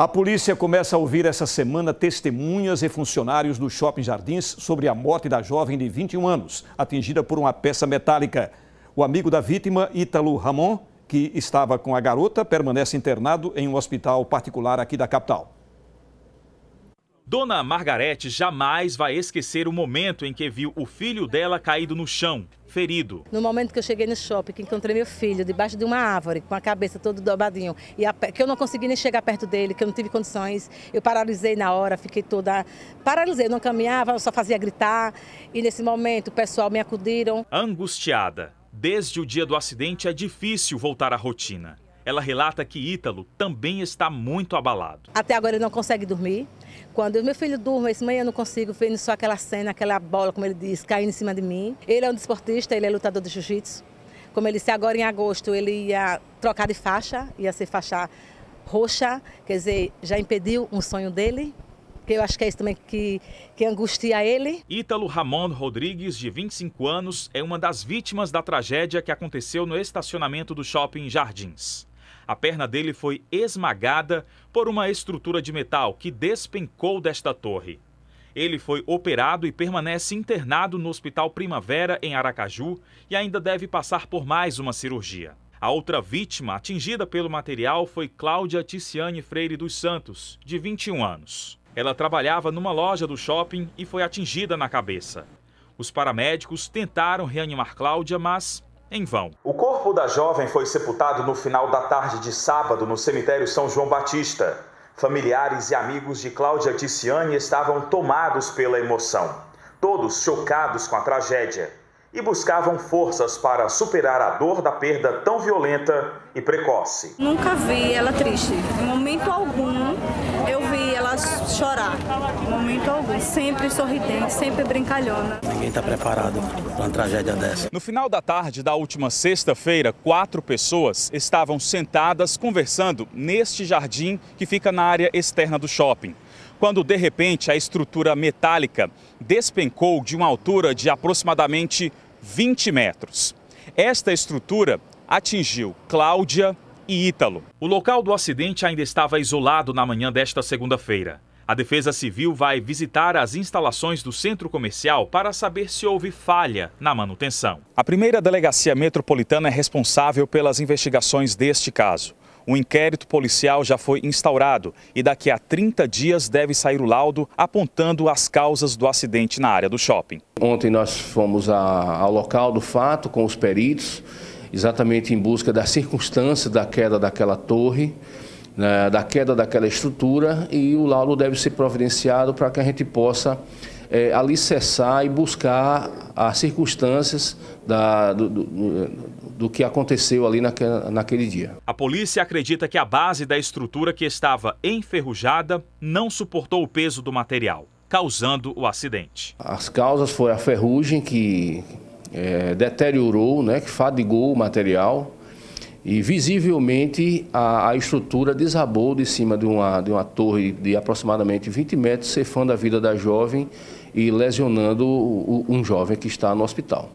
A polícia começa a ouvir essa semana testemunhas e funcionários do Shopping Jardins sobre a morte da jovem de 21 anos, atingida por uma peça metálica. O amigo da vítima, Ítalo Ramon, que estava com a garota, permanece internado em um hospital particular aqui da capital. Dona Margarete jamais vai esquecer o momento em que viu o filho dela caído no chão, ferido. No momento que eu cheguei no shopping, que encontrei meu filho debaixo de uma árvore, com a cabeça todo dobradinho, e a, que eu não consegui nem chegar perto dele, que eu não tive condições, eu paralisei na hora, fiquei toda. Paralisei, não caminhava, só fazia gritar. E nesse momento o pessoal me acudiram. Angustiada. Desde o dia do acidente é difícil voltar à rotina. Ela relata que Ítalo também está muito abalado. Até agora ele não consegue dormir, quando o meu filho durma, esse manhã eu não consigo, vendo só aquela cena, aquela bola, como ele diz, caindo em cima de mim. Ele é um desportista, ele é lutador de jiu-jitsu. Como ele disse, agora em agosto ele ia trocar de faixa, ia ser faixa roxa, quer dizer, já impediu um sonho dele, que eu acho que é isso também que, que angustia ele. Ítalo Ramon Rodrigues, de 25 anos, é uma das vítimas da tragédia que aconteceu no estacionamento do shopping Jardins. A perna dele foi esmagada por uma estrutura de metal que despencou desta torre. Ele foi operado e permanece internado no Hospital Primavera, em Aracaju, e ainda deve passar por mais uma cirurgia. A outra vítima atingida pelo material foi Cláudia Ticiane Freire dos Santos, de 21 anos. Ela trabalhava numa loja do shopping e foi atingida na cabeça. Os paramédicos tentaram reanimar Cláudia, mas em vão. O corpo da jovem foi sepultado no final da tarde de sábado no cemitério São João Batista. Familiares e amigos de Cláudia Ticiani estavam tomados pela emoção, todos chocados com a tragédia e buscavam forças para superar a dor da perda tão violenta e precoce. Nunca vi ela triste. Em momento algum eu vi ela chorar. Em momento algum. Sempre sorridente, sempre brincalhona. Ninguém está preparado para uma tragédia dessa. No final da tarde da última sexta-feira, quatro pessoas estavam sentadas conversando neste jardim que fica na área externa do shopping quando de repente a estrutura metálica despencou de uma altura de aproximadamente 20 metros. Esta estrutura atingiu Cláudia e Ítalo. O local do acidente ainda estava isolado na manhã desta segunda-feira. A Defesa Civil vai visitar as instalações do centro comercial para saber se houve falha na manutenção. A primeira delegacia metropolitana é responsável pelas investigações deste caso. O inquérito policial já foi instaurado e daqui a 30 dias deve sair o laudo apontando as causas do acidente na área do shopping. Ontem nós fomos ao local do fato com os peritos, exatamente em busca da circunstância da queda daquela torre né, da queda daquela estrutura e o laudo deve ser providenciado para que a gente possa é, alicerçar e buscar as circunstâncias da, do, do, do que aconteceu ali naquele, naquele dia. A polícia acredita que a base da estrutura que estava enferrujada não suportou o peso do material, causando o acidente. As causas foi a ferrugem que é, deteriorou, né, que fadigou o material e visivelmente a, a, estrutura desabou de cima de uma, de uma torre de aproximadamente 20 metros, ceifando a vida da jovem e lesionando um jovem que está no hospital.